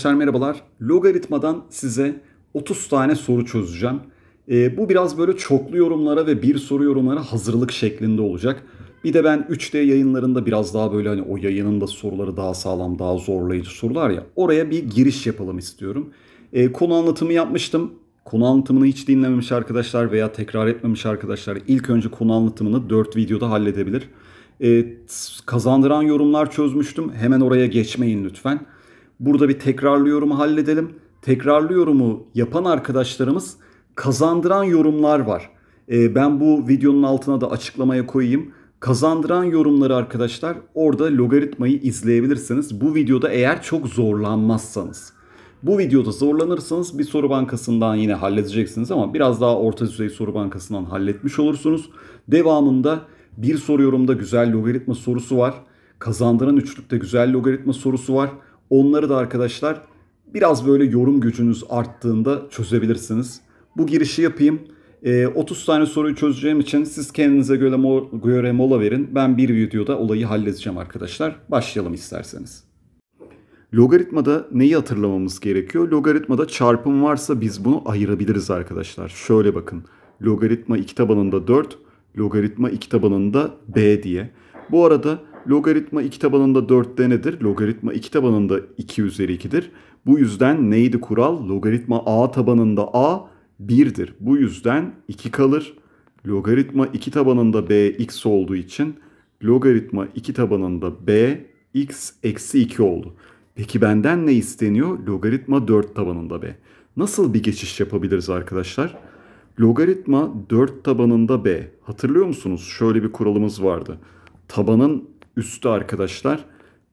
Arkadaşlar merhabalar. Logaritmadan size 30 tane soru çözeceğim. E, bu biraz böyle çoklu yorumlara ve bir soru yorumlara hazırlık şeklinde olacak. Bir de ben 3D yayınlarında biraz daha böyle hani o yayının da soruları daha sağlam, daha zorlayıcı sorular ya. Oraya bir giriş yapalım istiyorum. E, konu anlatımı yapmıştım. Konu anlatımını hiç dinlememiş arkadaşlar veya tekrar etmemiş arkadaşlar ilk önce konu anlatımını 4 videoda halledebilir. E, kazandıran yorumlar çözmüştüm. Hemen oraya geçmeyin lütfen. Burada bir tekrarlı yorumu halledelim. Tekrarlı yorumu yapan arkadaşlarımız kazandıran yorumlar var. Ee, ben bu videonun altına da açıklamaya koyayım. Kazandıran yorumları arkadaşlar orada logaritmayı izleyebilirsiniz. Bu videoda eğer çok zorlanmazsanız. Bu videoda zorlanırsanız bir soru bankasından yine halledeceksiniz ama biraz daha orta düzey soru bankasından halletmiş olursunuz. Devamında bir soru yorumda güzel logaritma sorusu var. Kazandıran üçlükte güzel logaritma sorusu var. Onları da arkadaşlar biraz böyle yorum gücünüz arttığında çözebilirsiniz. Bu girişi yapayım. 30 ee, tane soruyu çözeceğim için siz kendinize göre, mo- göre mola verin. Ben bir videoda olayı halledeceğim arkadaşlar. Başlayalım isterseniz. Logaritmada neyi hatırlamamız gerekiyor? Logaritmada çarpım varsa biz bunu ayırabiliriz arkadaşlar. Şöyle bakın. Logaritma iki tabanında 4, logaritma iki tabanında b diye. Bu arada Logaritma 2 tabanında 4'te nedir? Logaritma 2 tabanında 2 üzeri 2'dir. Bu yüzden neydi kural? Logaritma a tabanında a 1'dir. Bu yüzden 2 kalır. Logaritma 2 tabanında b x olduğu için logaritma 2 tabanında b x eksi 2 oldu. Peki benden ne isteniyor? Logaritma 4 tabanında b. Nasıl bir geçiş yapabiliriz arkadaşlar? Logaritma 4 tabanında b. Hatırlıyor musunuz? Şöyle bir kuralımız vardı. Tabanın üstü arkadaşlar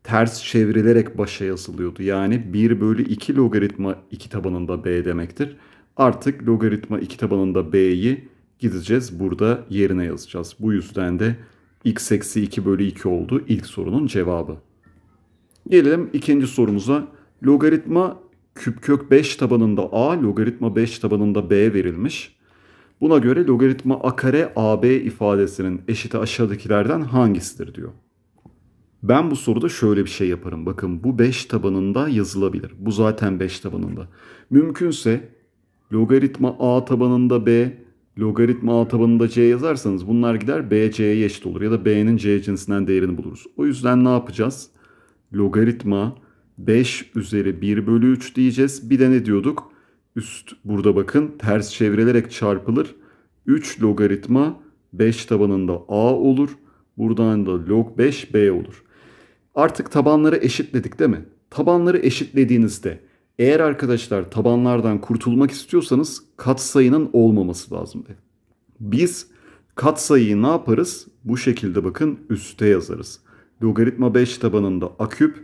ters çevrilerek başa yazılıyordu. Yani 1 bölü 2 logaritma 2 tabanında b demektir. Artık logaritma 2 tabanında b'yi gideceğiz burada yerine yazacağız. Bu yüzden de x eksi 2 bölü 2 oldu ilk sorunun cevabı. Gelelim ikinci sorumuza. Logaritma küp kök 5 tabanında a, logaritma 5 tabanında b verilmiş. Buna göre logaritma a kare ab ifadesinin eşiti aşağıdakilerden hangisidir diyor. Ben bu soruda şöyle bir şey yaparım. Bakın bu 5 tabanında yazılabilir. Bu zaten 5 tabanında. Mümkünse logaritma a tabanında b, logaritma a tabanında c yazarsanız bunlar gider b c'ye eşit olur. Ya da b'nin c cinsinden değerini buluruz. O yüzden ne yapacağız? Logaritma 5 üzeri 1 bölü 3 diyeceğiz. Bir de ne diyorduk? Üst burada bakın ters çevrilerek çarpılır. 3 logaritma 5 tabanında a olur. Buradan da log 5 b olur. Artık tabanları eşitledik değil mi? Tabanları eşitlediğinizde eğer arkadaşlar tabanlardan kurtulmak istiyorsanız katsayının olmaması lazım. Biz katsayıyı ne yaparız? Bu şekilde bakın üste yazarız. Logaritma 5 tabanında a küp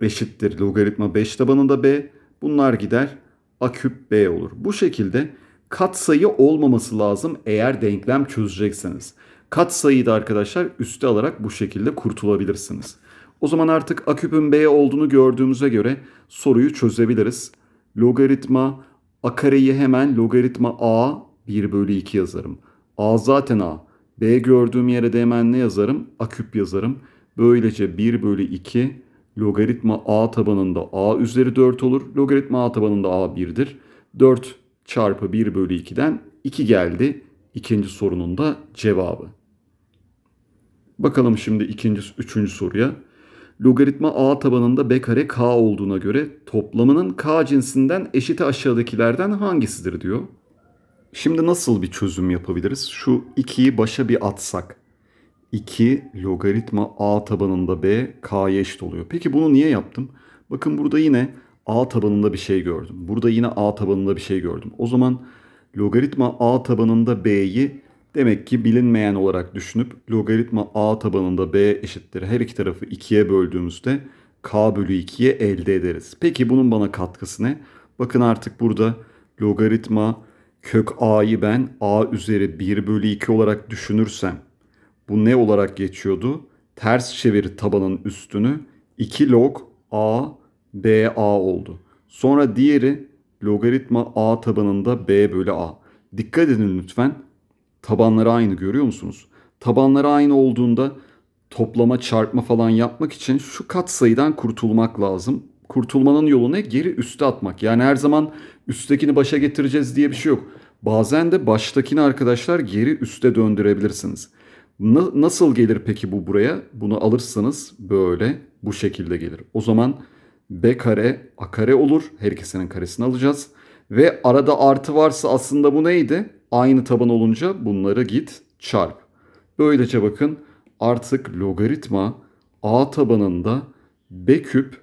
eşittir logaritma 5 tabanında b. Bunlar gider a küp b olur. Bu şekilde katsayı olmaması lazım eğer denklem çözecekseniz. Katsayıyı da arkadaşlar üste alarak bu şekilde kurtulabilirsiniz. O zaman artık a küpün b olduğunu gördüğümüze göre soruyu çözebiliriz. Logaritma a kareyi hemen logaritma a 1 bölü 2 yazarım. a zaten a. b gördüğüm yere de hemen ne yazarım? A küp yazarım. Böylece 1 bölü 2 logaritma a tabanında a üzeri 4 olur. Logaritma a tabanında a 1'dir. 4 çarpı 1 bölü 2'den 2 geldi. İkinci sorunun da cevabı. Bakalım şimdi ikinci, üçüncü soruya logaritma a tabanında b kare k olduğuna göre toplamının k cinsinden eşiti aşağıdakilerden hangisidir diyor. Şimdi nasıl bir çözüm yapabiliriz? Şu 2'yi başa bir atsak. 2 logaritma a tabanında b k'ya eşit oluyor. Peki bunu niye yaptım? Bakın burada yine a tabanında bir şey gördüm. Burada yine a tabanında bir şey gördüm. O zaman logaritma a tabanında b'yi Demek ki bilinmeyen olarak düşünüp logaritma a tabanında b eşittir her iki tarafı 2'ye böldüğümüzde k bölü 2'ye elde ederiz. Peki bunun bana katkısı ne? Bakın artık burada logaritma kök a'yı ben a üzeri 1 bölü 2 olarak düşünürsem bu ne olarak geçiyordu? Ters çevir tabanın üstünü 2 log a b a oldu. Sonra diğeri logaritma a tabanında b bölü a. Dikkat edin lütfen Tabanları aynı görüyor musunuz? Tabanları aynı olduğunda toplama, çarpma falan yapmak için şu kat katsayıdan kurtulmak lazım. Kurtulmanın yolu ne? Geri üste atmak. Yani her zaman üsttekini başa getireceğiz diye bir şey yok. Bazen de baştakini arkadaşlar geri üste döndürebilirsiniz. Na- nasıl gelir peki bu buraya? Bunu alırsanız böyle bu şekilde gelir. O zaman b kare a kare olur. Her ikisinin karesini alacağız. Ve arada artı varsa aslında bu neydi? aynı taban olunca bunlara git çarp. Böylece bakın artık logaritma a tabanında b küp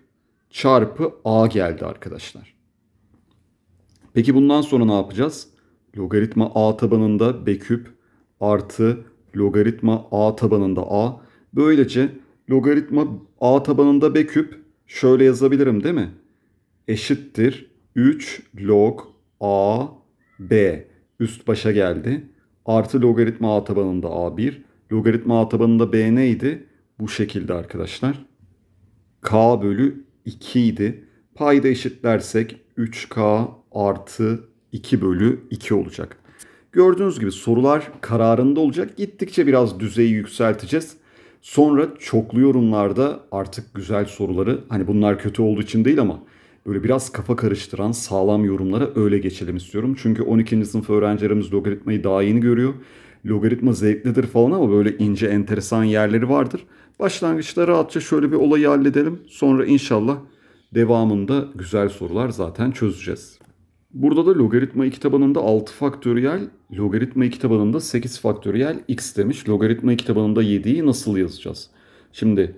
çarpı a geldi arkadaşlar. Peki bundan sonra ne yapacağız? Logaritma a tabanında b küp artı logaritma a tabanında a. Böylece logaritma a tabanında b küp şöyle yazabilirim değil mi? Eşittir 3 log a b üst başa geldi. Artı logaritma a tabanında a1. Logaritma a tabanında b neydi? Bu şekilde arkadaşlar. k bölü 2 idi. Payda eşitlersek 3k artı 2 bölü 2 olacak. Gördüğünüz gibi sorular kararında olacak. Gittikçe biraz düzeyi yükselteceğiz. Sonra çoklu yorumlarda artık güzel soruları hani bunlar kötü olduğu için değil ama böyle biraz kafa karıştıran sağlam yorumlara öyle geçelim istiyorum. Çünkü 12. sınıf öğrencilerimiz logaritmayı daha yeni görüyor. Logaritma zevklidir falan ama böyle ince enteresan yerleri vardır. Başlangıçta rahatça şöyle bir olayı halledelim. Sonra inşallah devamında güzel sorular zaten çözeceğiz. Burada da logaritma 2 tabanında 6 faktöriyel, logaritma 2 tabanında 8 faktöriyel x demiş. Logaritma 2 tabanında 7'yi nasıl yazacağız? Şimdi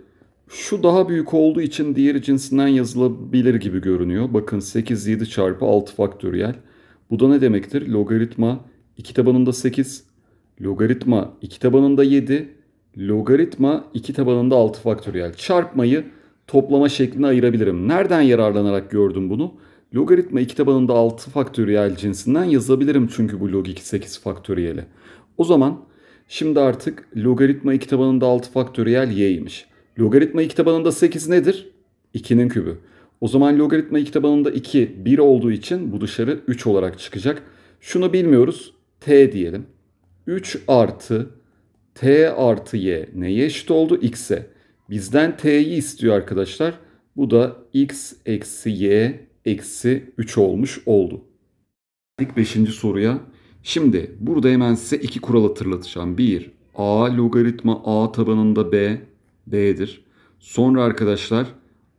şu daha büyük olduğu için diğeri cinsinden yazılabilir gibi görünüyor. Bakın 8, 7 çarpı 6 faktöriyel. Bu da ne demektir? Logaritma 2 tabanında 8, logaritma 2 tabanında 7, logaritma 2 tabanında 6 faktöriyel. Çarpmayı toplama şekline ayırabilirim. Nereden yararlanarak gördüm bunu? Logaritma 2 tabanında 6 faktöriyel cinsinden yazabilirim çünkü bu log 2 8 faktöriyeli. O zaman şimdi artık logaritma 2 tabanında 6 faktöriyel y'ymiş. Logaritma 2 tabanında 8 nedir? 2'nin kübü. O zaman logaritma 2 tabanında 2 1 olduğu için bu dışarı 3 olarak çıkacak. Şunu bilmiyoruz. T diyelim. 3 artı T artı Y neye eşit oldu? X'e. Bizden T'yi istiyor arkadaşlar. Bu da X eksi Y eksi 3 olmuş oldu. Geldik 5. soruya. Şimdi burada hemen size iki kural hatırlatacağım. 1. A logaritma A tabanında B D'dir. Sonra arkadaşlar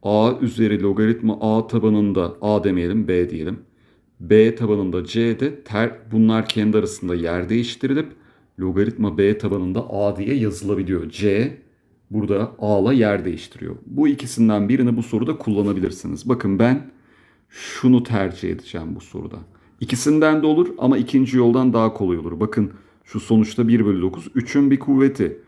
A üzeri logaritma A tabanında A demeyelim B diyelim. B tabanında C'de ter, bunlar kendi arasında yer değiştirilip logaritma B tabanında A diye yazılabiliyor. C burada A'la yer değiştiriyor. Bu ikisinden birini bu soruda kullanabilirsiniz. Bakın ben şunu tercih edeceğim bu soruda. İkisinden de olur ama ikinci yoldan daha kolay olur. Bakın şu sonuçta 1 bölü 9 3'ün bir kuvveti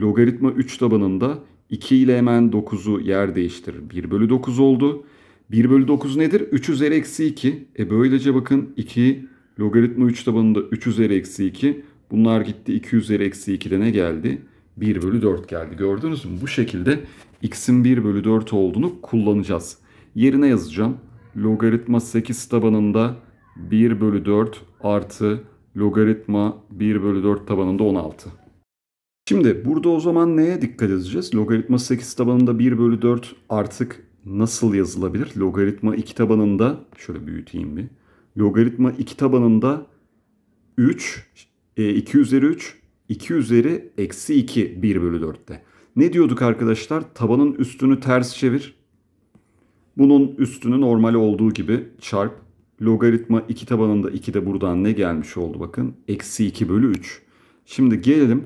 logaritma 3 tabanında 2 ile hemen 9'u yer değiştir, 1 bölü 9 oldu. 1 bölü 9 nedir? 3 üzeri eksi 2. E böylece bakın 2 logaritma 3 tabanında 3 üzeri eksi 2. Bunlar gitti 2 üzeri eksi 2'de ne geldi? 1 bölü 4 geldi. Gördünüz mü? Bu şekilde x'in 1 bölü 4 olduğunu kullanacağız. Yerine yazacağım. Logaritma 8 tabanında 1 bölü 4 artı logaritma 1 bölü 4 tabanında 16. Şimdi burada o zaman neye dikkat edeceğiz? Logaritma 8 tabanında 1 bölü 4 artık nasıl yazılabilir? Logaritma 2 tabanında şöyle büyüteyim bir. Logaritma 2 tabanında 3, 2 e, üzeri 3, 2 üzeri eksi 2 1 bölü 4'te. Ne diyorduk arkadaşlar? Tabanın üstünü ters çevir. Bunun üstünü normal olduğu gibi çarp. Logaritma 2 tabanında 2 de buradan ne gelmiş oldu bakın? Eksi 2 bölü 3. Şimdi gelelim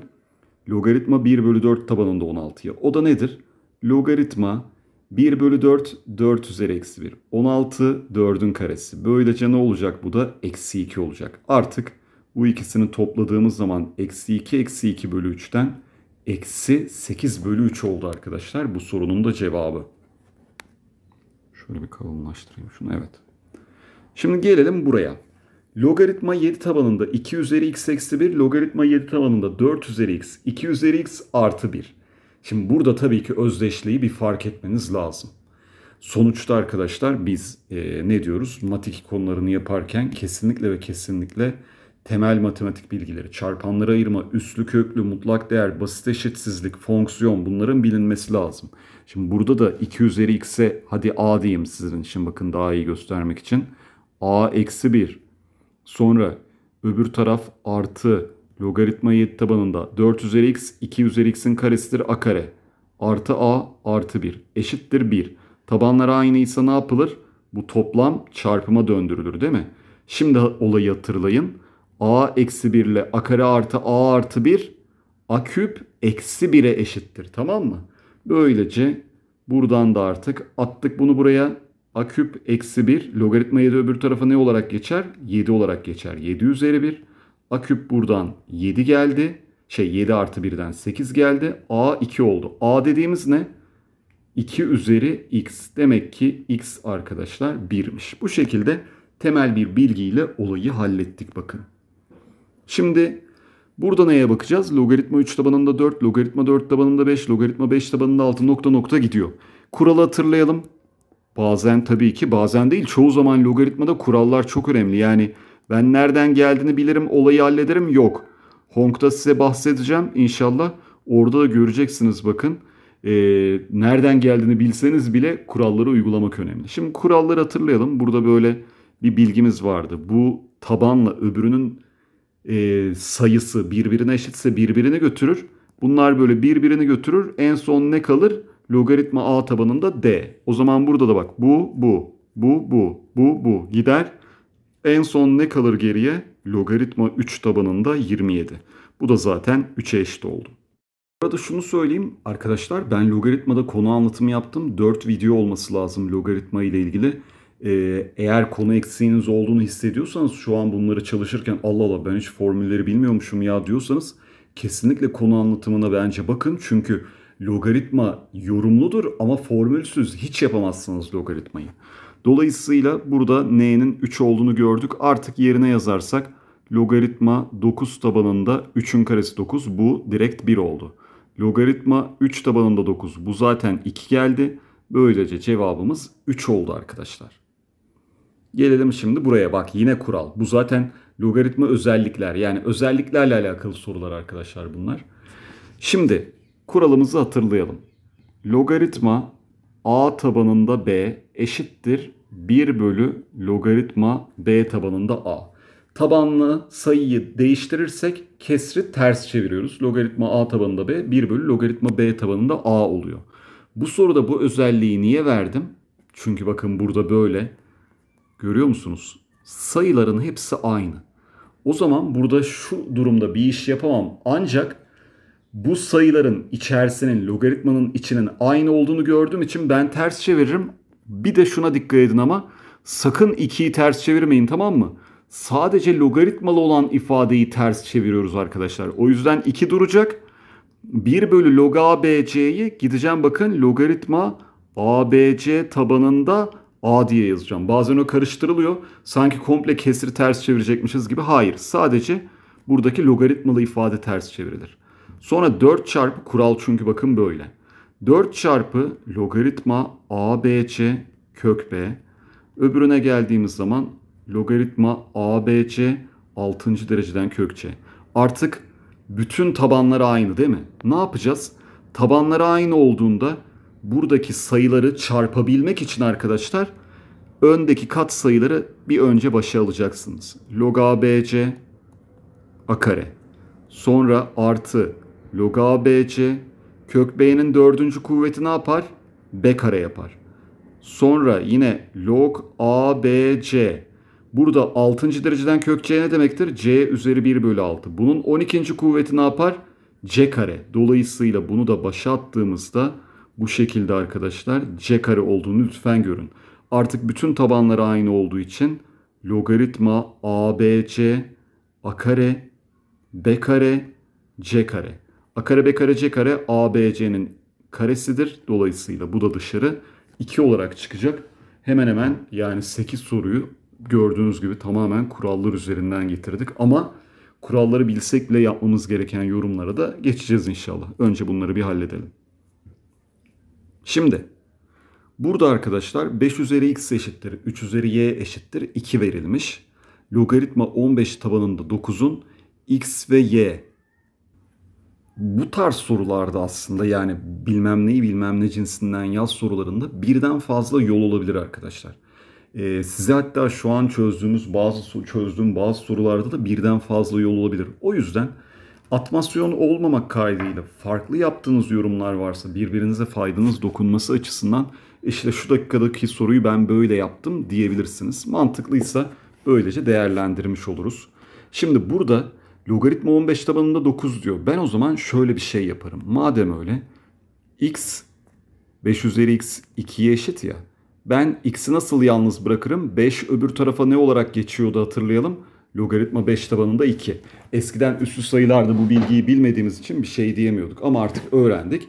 Logaritma 1 bölü 4 tabanında 16'ya. O da nedir? Logaritma 1 bölü 4, 4 üzeri eksi 1. 16, 4'ün karesi. Böylece ne olacak bu da? Eksi 2 olacak. Artık bu ikisini topladığımız zaman eksi 2, eksi 2 bölü 3'ten eksi 8 bölü 3 oldu arkadaşlar. Bu sorunun da cevabı. Şöyle bir kalınlaştırayım şunu. Evet. Şimdi gelelim buraya. Logaritma 7 tabanında 2 üzeri x eksi 1, logaritma 7 tabanında 4 üzeri x, 2 üzeri x artı 1. Şimdi burada tabii ki özdeşliği bir fark etmeniz lazım. Sonuçta arkadaşlar biz e, ne diyoruz? Matematik konularını yaparken kesinlikle ve kesinlikle temel matematik bilgileri, çarpanlara ayırma, üslü köklü, mutlak değer, basit eşitsizlik, fonksiyon bunların bilinmesi lazım. Şimdi burada da 2 üzeri x'e hadi a diyeyim sizin için bakın daha iyi göstermek için. a eksi 1 Sonra öbür taraf artı logaritma 7 tabanında 4 üzeri x 2 üzeri x'in karesidir a kare. Artı a artı 1 eşittir 1. Tabanlar aynıysa ne yapılır? Bu toplam çarpıma döndürülür değil mi? Şimdi olayı hatırlayın. a eksi 1 ile a kare artı a artı 1 a küp eksi 1'e eşittir tamam mı? Böylece buradan da artık attık bunu buraya a küp eksi 1 logaritma 7 öbür tarafa ne olarak geçer? 7 olarak geçer. 7 üzeri 1. A küp buradan 7 geldi. Şey 7 artı 1'den 8 geldi. A 2 oldu. A dediğimiz ne? 2 üzeri x. Demek ki x arkadaşlar 1'miş. Bu şekilde temel bir bilgiyle olayı hallettik bakın. Şimdi burada neye bakacağız? Logaritma 3 tabanında 4, logaritma 4 tabanında 5, logaritma 5 tabanında 6 nokta nokta gidiyor. Kuralı hatırlayalım. Bazen tabii ki bazen değil çoğu zaman logaritmada kurallar çok önemli. Yani ben nereden geldiğini bilirim olayı hallederim yok. Honk'ta size bahsedeceğim inşallah orada da göreceksiniz bakın. Ee, nereden geldiğini bilseniz bile kuralları uygulamak önemli. Şimdi kuralları hatırlayalım. Burada böyle bir bilgimiz vardı. Bu tabanla öbürünün e, sayısı birbirine eşitse birbirini götürür. Bunlar böyle birbirini götürür. En son ne kalır? Logaritma a tabanında d. O zaman burada da bak bu, bu, bu, bu, bu, bu gider. En son ne kalır geriye? Logaritma 3 tabanında 27. Bu da zaten 3'e eşit oldu. Burada şunu söyleyeyim arkadaşlar ben logaritmada konu anlatımı yaptım. 4 video olması lazım logaritma ile ilgili. Ee, eğer konu eksiğiniz olduğunu hissediyorsanız şu an bunları çalışırken Allah Allah ben hiç formülleri bilmiyormuşum ya diyorsanız kesinlikle konu anlatımına bence bakın. Çünkü Logaritma yorumludur ama formülsüz hiç yapamazsınız logaritmayı. Dolayısıyla burada n'nin 3 olduğunu gördük. Artık yerine yazarsak logaritma 9 tabanında 3'ün karesi 9 bu direkt 1 oldu. Logaritma 3 tabanında 9 bu zaten 2 geldi. Böylece cevabımız 3 oldu arkadaşlar. Gelelim şimdi buraya bak yine kural. Bu zaten logaritma özellikler yani özelliklerle alakalı sorular arkadaşlar bunlar. Şimdi kuralımızı hatırlayalım. Logaritma a tabanında b eşittir 1 bölü logaritma b tabanında a. Tabanlı sayıyı değiştirirsek kesri ters çeviriyoruz. Logaritma a tabanında b 1 bölü logaritma b tabanında a oluyor. Bu soruda bu özelliği niye verdim? Çünkü bakın burada böyle. Görüyor musunuz? Sayıların hepsi aynı. O zaman burada şu durumda bir iş yapamam. Ancak bu sayıların içerisinin logaritmanın içinin aynı olduğunu gördüğüm için ben ters çeviririm. Bir de şuna dikkat edin ama sakın 2'yi ters çevirmeyin tamam mı? Sadece logaritmalı olan ifadeyi ters çeviriyoruz arkadaşlar. O yüzden 2 duracak. 1 bölü log ABC'yi gideceğim bakın logaritma ABC tabanında A diye yazacağım. Bazen o karıştırılıyor. Sanki komple kesri ters çevirecekmişiz gibi. Hayır sadece buradaki logaritmalı ifade ters çevrilir. Sonra 4 çarpı kural çünkü bakın böyle. 4 çarpı logaritma a b c kök B. Öbürüne geldiğimiz zaman logaritma a b c 6. dereceden kök C. Artık bütün tabanlar aynı değil mi? Ne yapacağız? Tabanları aynı olduğunda buradaki sayıları çarpabilmek için arkadaşlar öndeki kat sayıları bir önce başa alacaksınız. Log a b c a kare. Sonra artı log ABC kök B'nin dördüncü kuvveti ne yapar? B kare yapar. Sonra yine log ABC burada 6. dereceden kök C ne demektir? C üzeri 1 bölü 6. Bunun 12. kuvveti ne yapar? C kare. Dolayısıyla bunu da başa attığımızda bu şekilde arkadaşlar C kare olduğunu lütfen görün. Artık bütün tabanları aynı olduğu için logaritma ABC A kare B kare C kare. A kare B kare C kare ABC'nin karesidir. Dolayısıyla bu da dışarı 2 olarak çıkacak. Hemen hemen yani 8 soruyu gördüğünüz gibi tamamen kurallar üzerinden getirdik. Ama kuralları bilsek bile yapmamız gereken yorumlara da geçeceğiz inşallah. Önce bunları bir halledelim. Şimdi burada arkadaşlar 5 üzeri x eşittir 3 üzeri y eşittir 2 verilmiş. Logaritma 15 tabanında 9'un x ve y bu tarz sorularda aslında yani bilmem neyi bilmem ne cinsinden yaz sorularında birden fazla yol olabilir arkadaşlar. Ee, size hatta şu an çözdüğümüz bazı çözdüğüm bazı sorularda da birden fazla yol olabilir. O yüzden atmasyon olmamak kaydıyla farklı yaptığınız yorumlar varsa birbirinize faydanız dokunması açısından e işte şu dakikadaki soruyu ben böyle yaptım diyebilirsiniz. Mantıklıysa böylece değerlendirmiş oluruz. Şimdi burada Logaritma 15 tabanında 9 diyor. Ben o zaman şöyle bir şey yaparım. Madem öyle x 5 üzeri x 2'ye eşit ya. Ben x'i nasıl yalnız bırakırım? 5 öbür tarafa ne olarak geçiyordu hatırlayalım. Logaritma 5 tabanında 2. Eskiden üslü sayılarda bu bilgiyi bilmediğimiz için bir şey diyemiyorduk. Ama artık öğrendik.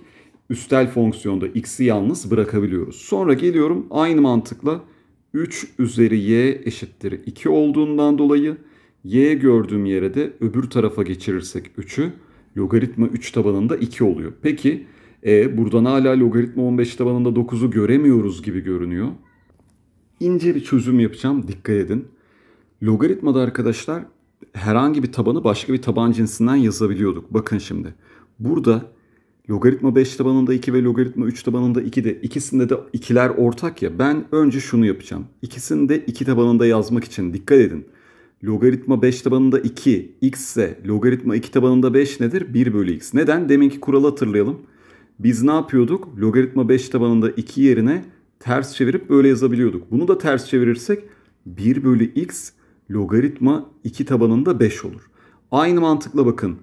Üstel fonksiyonda x'i yalnız bırakabiliyoruz. Sonra geliyorum aynı mantıkla 3 üzeri y eşittir 2 olduğundan dolayı y gördüğüm yere de öbür tarafa geçirirsek 3'ü logaritma 3 tabanında 2 oluyor. Peki e, buradan hala logaritma 15 tabanında 9'u göremiyoruz gibi görünüyor. İnce bir çözüm yapacağım dikkat edin. Logaritmada arkadaşlar herhangi bir tabanı başka bir taban cinsinden yazabiliyorduk. Bakın şimdi. Burada logaritma 5 tabanında 2 ve logaritma 3 tabanında 2 de ikisinde de ikiler ortak ya. Ben önce şunu yapacağım. İkisini de 2 tabanında yazmak için dikkat edin logaritma 5 tabanında 2 x ise logaritma 2 tabanında 5 nedir? 1 bölü x. Neden? Deminki kuralı hatırlayalım. Biz ne yapıyorduk? Logaritma 5 tabanında 2 yerine ters çevirip böyle yazabiliyorduk. Bunu da ters çevirirsek 1 bölü x logaritma 2 tabanında 5 olur. Aynı mantıkla bakın.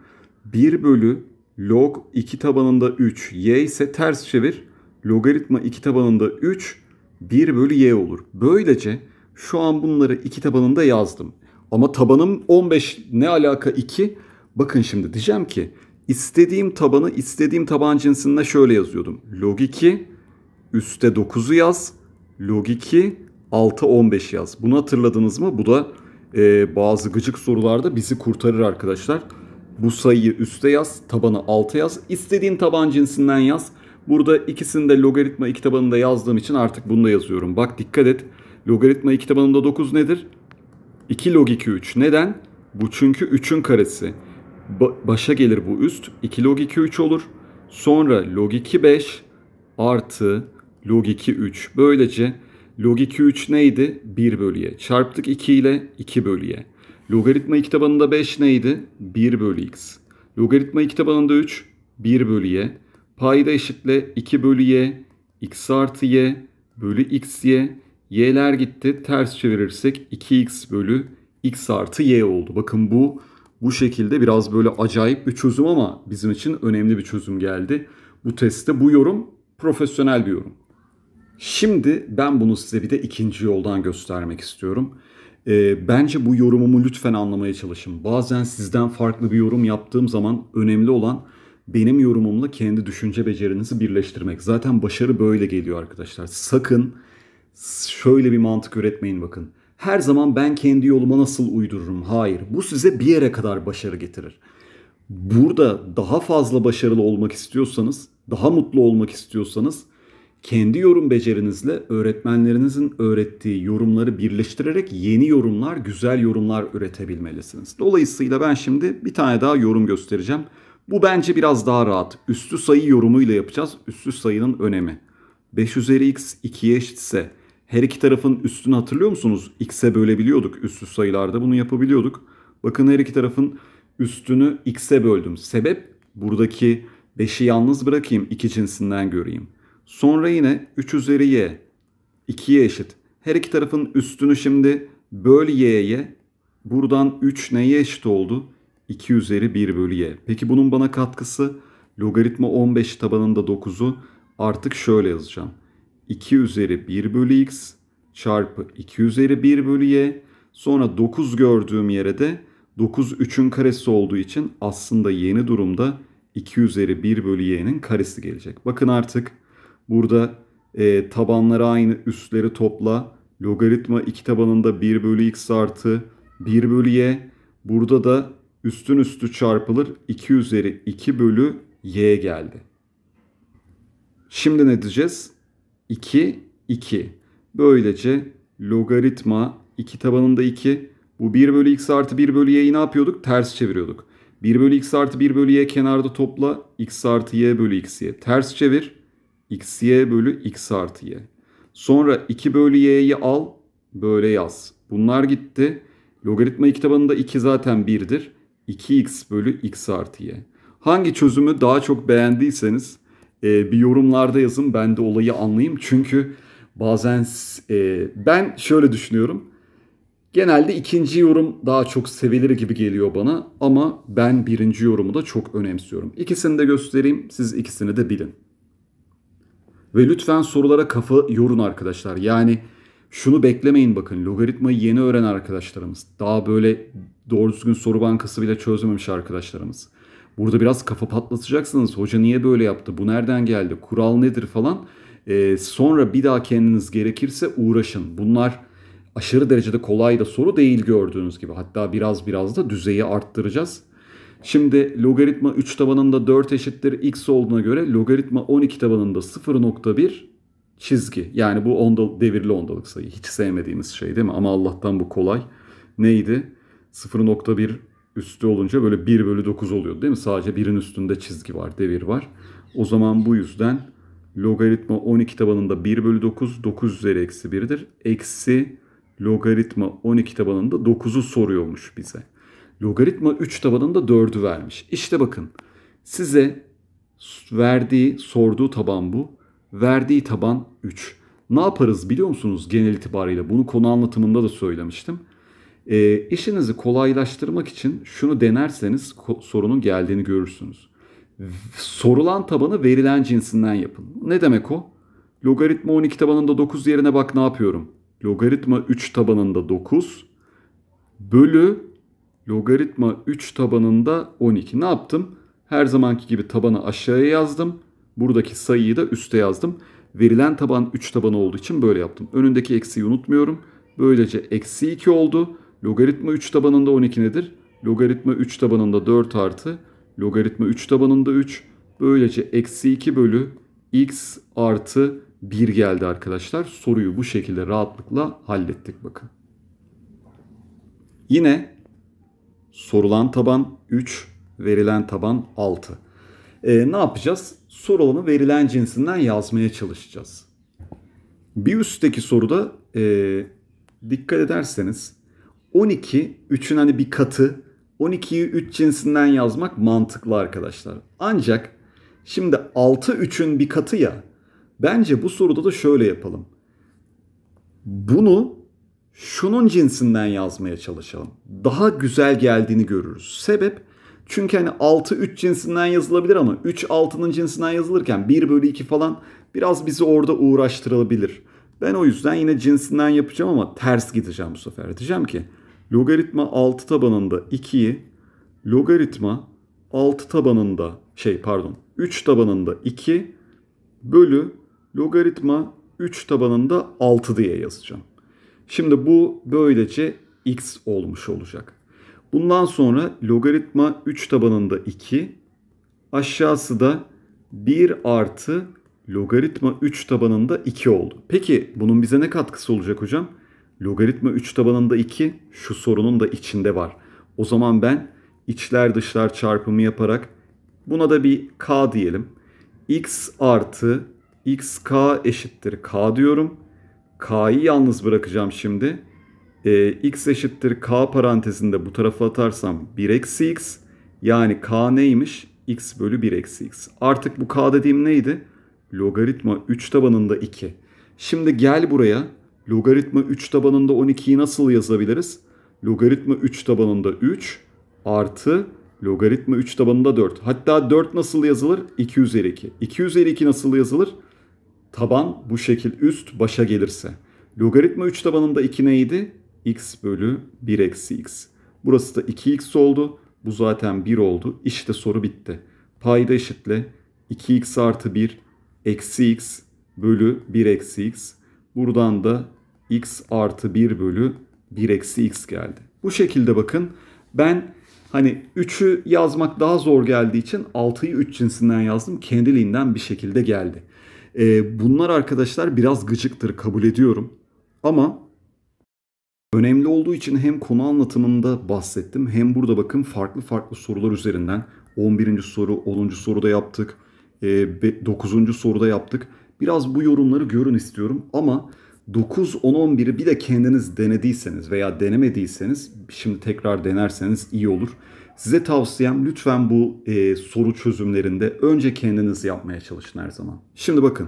1 bölü log 2 tabanında 3 y ise ters çevir. Logaritma 2 tabanında 3 1 bölü y olur. Böylece şu an bunları 2 tabanında yazdım. Ama tabanım 15 ne alaka 2? Bakın şimdi diyeceğim ki istediğim tabanı istediğim taban cinsinde şöyle yazıyordum. Log 2 üstte 9'u yaz. Log 2 altı 15 yaz. Bunu hatırladınız mı? Bu da e, bazı gıcık sorularda bizi kurtarır arkadaşlar. Bu sayıyı üste yaz, tabanı 6 yaz. İstediğin taban cinsinden yaz. Burada ikisini de logaritma 2 tabanında yazdığım için artık bunu da yazıyorum. Bak dikkat et. Logaritma 2 tabanında 9 nedir? 2 log 2 3. Neden? Bu çünkü 3'ün karesi. Ba- başa gelir bu üst. 2 log 2 3 olur. Sonra log 2 5 artı log 2 3. Böylece log 2 3 neydi? 1 bölüye. Çarptık 2 ile 2 bölüye. Logaritma 2 tabanında 5 neydi? 1 bölü x. Logaritma 2 tabanında 3 1 bölü y. Payda eşitle 2 bölü y x artı y bölü x y y'ler gitti. Ters çevirirsek 2x bölü x artı y oldu. Bakın bu bu şekilde biraz böyle acayip bir çözüm ama bizim için önemli bir çözüm geldi. Bu testte bu yorum profesyonel bir yorum. Şimdi ben bunu size bir de ikinci yoldan göstermek istiyorum. E, bence bu yorumumu lütfen anlamaya çalışın. Bazen sizden farklı bir yorum yaptığım zaman önemli olan benim yorumumla kendi düşünce becerinizi birleştirmek. Zaten başarı böyle geliyor arkadaşlar. Sakın şöyle bir mantık üretmeyin bakın. Her zaman ben kendi yoluma nasıl uydururum? Hayır. Bu size bir yere kadar başarı getirir. Burada daha fazla başarılı olmak istiyorsanız, daha mutlu olmak istiyorsanız kendi yorum becerinizle öğretmenlerinizin öğrettiği yorumları birleştirerek yeni yorumlar, güzel yorumlar üretebilmelisiniz. Dolayısıyla ben şimdi bir tane daha yorum göstereceğim. Bu bence biraz daha rahat. Üstü sayı yorumuyla yapacağız. Üstü sayının önemi. 5 üzeri x 2'ye eşitse her iki tarafın üstünü hatırlıyor musunuz? X'e bölebiliyorduk üstsüz sayılarda bunu yapabiliyorduk. Bakın her iki tarafın üstünü X'e böldüm. Sebep buradaki 5'i yalnız bırakayım iki cinsinden göreyim. Sonra yine 3 üzeri Y 2'ye eşit. Her iki tarafın üstünü şimdi böl Y'ye. Buradan 3 neye eşit oldu? 2 üzeri 1 bölü Y. Peki bunun bana katkısı logaritma 15 tabanında 9'u artık şöyle yazacağım. 2 üzeri 1 bölü x çarpı 2 üzeri 1 bölü y. Sonra 9 gördüğüm yere de 9 3'ün karesi olduğu için aslında yeni durumda 2 üzeri 1 bölü y'nin karesi gelecek. Bakın artık burada e, tabanları aynı üstleri topla. Logaritma 2 tabanında 1 bölü x artı 1 bölü y. Burada da üstün üstü çarpılır 2 üzeri 2 bölü y geldi. Şimdi ne diyeceğiz? 2, 2. Böylece logaritma 2 tabanında 2. Bu 1 bölü x artı 1 bölü y'yi ne yapıyorduk? Ters çeviriyorduk. 1 bölü x artı 1 bölü y kenarda topla. x artı y bölü x y. Ters çevir. x y bölü x artı y. Sonra 2 bölü y'yi al. Böyle yaz. Bunlar gitti. Logaritma 2 tabanında 2 zaten 1'dir. 2x bölü x artı y. Hangi çözümü daha çok beğendiyseniz e, bir yorumlarda yazın ben de olayı anlayayım. Çünkü bazen e, ben şöyle düşünüyorum. Genelde ikinci yorum daha çok sevilir gibi geliyor bana ama ben birinci yorumu da çok önemsiyorum. İkisini de göstereyim, siz ikisini de bilin. Ve lütfen sorulara kafa yorun arkadaşlar. Yani şunu beklemeyin bakın logaritmayı yeni öğrenen arkadaşlarımız. Daha böyle doğru düzgün soru bankası bile çözmemiş arkadaşlarımız. Burada biraz kafa patlatacaksınız. Hoca niye böyle yaptı? Bu nereden geldi? Kural nedir falan. E, sonra bir daha kendiniz gerekirse uğraşın. Bunlar aşırı derecede kolay da soru değil gördüğünüz gibi. Hatta biraz biraz da düzeyi arttıracağız. Şimdi logaritma 3 tabanında 4 eşittir x olduğuna göre logaritma 12 tabanında 0.1 çizgi. Yani bu onda, devirli ondalık sayı. Hiç sevmediğimiz şey değil mi? Ama Allah'tan bu kolay. Neydi? 0.1 üstü olunca böyle 1 bölü 9 oluyor, değil mi? Sadece birin üstünde çizgi var, devir var. O zaman bu yüzden logaritma 12 tabanında 1 bölü 9, 9 üzeri eksi 1'dir. Eksi logaritma 12 tabanında 9'u soruyormuş bize. Logaritma 3 tabanında 4'ü vermiş. İşte bakın size verdiği, sorduğu taban bu. Verdiği taban 3. Ne yaparız biliyor musunuz genel itibariyle? Bunu konu anlatımında da söylemiştim. E, işinizi kolaylaştırmak için şunu denerseniz sorunun geldiğini görürsünüz. Sorulan tabanı verilen cinsinden yapın. Ne demek o? Logaritma 12 tabanında 9 yerine bak ne yapıyorum? Logaritma 3 tabanında 9 bölü logaritma 3 tabanında 12. Ne yaptım? Her zamanki gibi tabanı aşağıya yazdım. Buradaki sayıyı da üste yazdım. Verilen taban 3 tabanı olduğu için böyle yaptım. Önündeki eksiyi unutmuyorum. Böylece eksi 2 oldu. Logaritma 3 tabanında 12 nedir? Logaritma 3 tabanında 4 artı logaritma 3 tabanında 3. Böylece eksi 2 bölü x artı 1 geldi arkadaşlar. Soruyu bu şekilde rahatlıkla hallettik bakın. Yine sorulan taban 3, verilen taban 6. Ee, ne yapacağız? Sorulanı verilen cinsinden yazmaya çalışacağız. Bir üstteki soruda e, dikkat ederseniz 12, 3'ün hani bir katı. 12'yi 3 cinsinden yazmak mantıklı arkadaşlar. Ancak şimdi 6 3'ün bir katı ya. Bence bu soruda da şöyle yapalım. Bunu şunun cinsinden yazmaya çalışalım. Daha güzel geldiğini görürüz. Sebep çünkü hani 6 3 cinsinden yazılabilir ama 3 6'nın cinsinden yazılırken 1 bölü 2 falan biraz bizi orada uğraştırabilir. Ben o yüzden yine cinsinden yapacağım ama ters gideceğim bu sefer. Diyeceğim ki logaritma 6 tabanında 2'yi logaritma 6 tabanında şey pardon 3 tabanında 2 bölü logaritma 3 tabanında 6 diye yazacağım. Şimdi bu böylece x olmuş olacak. Bundan sonra logaritma 3 tabanında 2 aşağısı da 1 artı logaritma 3 tabanında 2 oldu. Peki bunun bize ne katkısı olacak hocam? Logaritma 3 tabanında 2 şu sorunun da içinde var. O zaman ben içler dışlar çarpımı yaparak buna da bir k diyelim. x artı xk eşittir k diyorum. k'yı yalnız bırakacağım şimdi. Ee, x eşittir k parantezinde bu tarafa atarsam 1 eksi x. Yani k neymiş? x bölü 1 eksi x. Artık bu k dediğim neydi? Logaritma 3 tabanında 2. Şimdi gel buraya Logaritma 3 tabanında 12'yi nasıl yazabiliriz? Logaritma 3 tabanında 3 artı logaritma 3 tabanında 4. Hatta 4 nasıl yazılır? 2 üzeri 2. 2 üzeri 2 nasıl yazılır? Taban bu şekil üst başa gelirse. Logaritma 3 tabanında 2 neydi? x bölü 1 eksi x. Burası da 2x oldu. Bu zaten 1 oldu. İşte soru bitti. Payda eşitle 2x artı 1 eksi x bölü 1 eksi x. Buradan da x artı 1 bölü 1 eksi x geldi. Bu şekilde bakın ben hani 3'ü yazmak daha zor geldiği için 6'yı 3 cinsinden yazdım. Kendiliğinden bir şekilde geldi. Ee, bunlar arkadaşlar biraz gıcıktır kabul ediyorum. Ama önemli olduğu için hem konu anlatımında bahsettim hem burada bakın farklı farklı sorular üzerinden 11. soru, 10. soruda yaptık, 9. Ee, soruda yaptık. Biraz bu yorumları görün istiyorum ama 9, 10, 11'i bir de kendiniz denediyseniz veya denemediyseniz şimdi tekrar denerseniz iyi olur. Size tavsiyem lütfen bu e, soru çözümlerinde önce kendiniz yapmaya çalışın her zaman. Şimdi bakın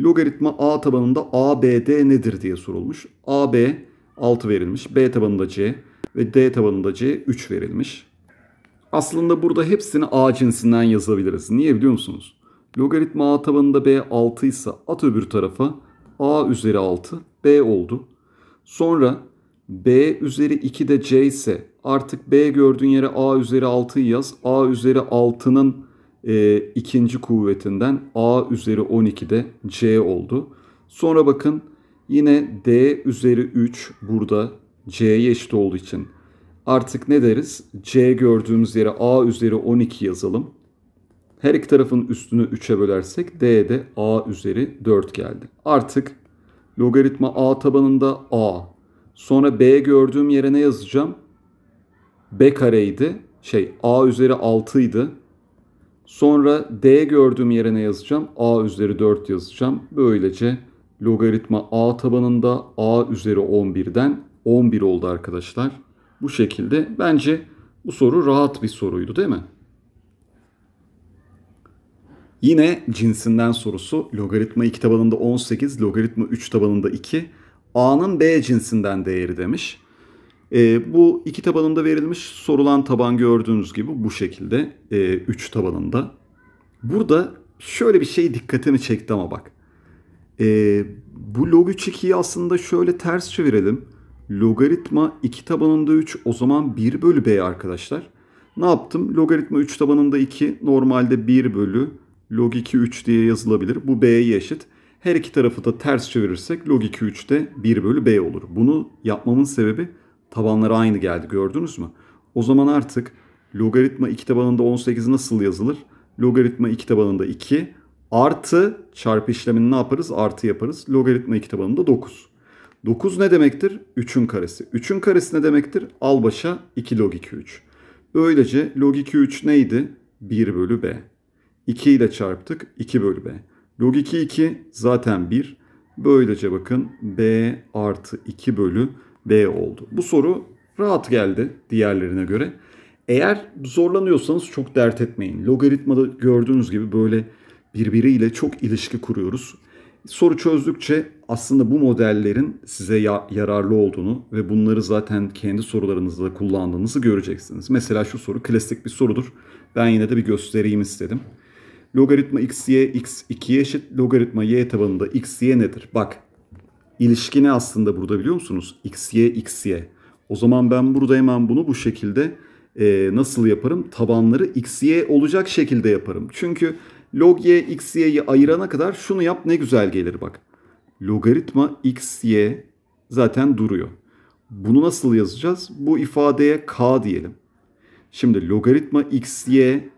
logaritma a tabanında ABD nedir diye sorulmuş. AB 6 verilmiş, B tabanında C ve D tabanında C 3 verilmiş. Aslında burada hepsini A cinsinden yazabiliriz. Niye biliyor musunuz? Logaritma A tabanında B 6 ise at öbür tarafa A üzeri 6 B oldu. Sonra B üzeri 2 de C ise artık B gördüğün yere A üzeri 6'yı yaz. A üzeri 6'nın e, ikinci kuvvetinden A üzeri 12 de C oldu. Sonra bakın yine D üzeri 3 burada C'ye eşit olduğu için artık ne deriz? C gördüğümüz yere A üzeri 12 yazalım. Her iki tarafın üstünü 3'e bölersek de A üzeri 4 geldi. Artık logaritma A tabanında A. Sonra B gördüğüm yere ne yazacağım? B kareydi. Şey A üzeri 6 idi. Sonra D gördüğüm yere ne yazacağım? A üzeri 4 yazacağım. Böylece logaritma A tabanında A üzeri 11'den 11 oldu arkadaşlar. Bu şekilde bence bu soru rahat bir soruydu değil mi? Yine cinsinden sorusu logaritma 2 tabanında 18, logaritma 3 tabanında 2. A'nın B cinsinden değeri demiş. E, bu 2 tabanında verilmiş sorulan taban gördüğünüz gibi bu şekilde 3 e, ee, tabanında. Burada şöyle bir şey dikkatimi çekti ama bak. E, bu log 3 2'yi aslında şöyle ters çevirelim. Logaritma 2 tabanında 3 o zaman 1 bölü b arkadaşlar. Ne yaptım? Logaritma 3 tabanında 2 normalde 1 bölü log 2 3 diye yazılabilir. Bu b'ye eşit. Her iki tarafı da ters çevirirsek log 2 3 de 1 bölü b olur. Bunu yapmamın sebebi tabanları aynı geldi gördünüz mü? O zaman artık logaritma 2 tabanında 18 nasıl yazılır? Logaritma 2 tabanında 2 artı çarpı işlemini ne yaparız? Artı yaparız. Logaritma 2 tabanında 9. 9 ne demektir? 3'ün karesi. 3'ün karesi ne demektir? Al başa 2 log 2 3. Böylece log 2 3 neydi? 1 bölü b. 2 ile çarptık 2 bölü b. Log 2 2 zaten 1. Böylece bakın b artı 2 bölü b oldu. Bu soru rahat geldi diğerlerine göre. Eğer zorlanıyorsanız çok dert etmeyin. Logaritmada gördüğünüz gibi böyle birbiriyle çok ilişki kuruyoruz. Soru çözdükçe aslında bu modellerin size yararlı olduğunu ve bunları zaten kendi sorularınızda kullandığınızı göreceksiniz. Mesela şu soru klasik bir sorudur. Ben yine de bir göstereyim istedim logaritma x'ye x 2'ye eşit logaritma y tabanında x y nedir? Bak ilişki ne aslında burada biliyor musunuz? x y x y. O zaman ben burada hemen bunu bu şekilde e, nasıl yaparım? Tabanları x y olacak şekilde yaparım. Çünkü log y x y'yi ayırana kadar şunu yap ne güzel gelir bak. Logaritma x y zaten duruyor. Bunu nasıl yazacağız? Bu ifadeye k diyelim. Şimdi logaritma x y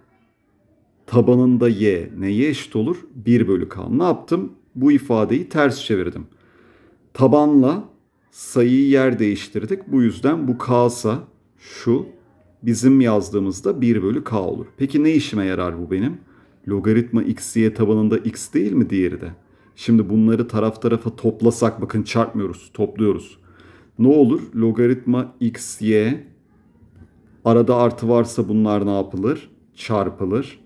tabanında y neye eşit olur? 1 bölü k. Ne yaptım? Bu ifadeyi ters çevirdim. Tabanla sayıyı yer değiştirdik. Bu yüzden bu k'sa şu bizim yazdığımızda 1 bölü k olur. Peki ne işime yarar bu benim? Logaritma x, y tabanında x değil mi diğeri de? Şimdi bunları taraf tarafa toplasak bakın çarpmıyoruz, topluyoruz. Ne olur? Logaritma x, y arada artı varsa bunlar ne yapılır? Çarpılır.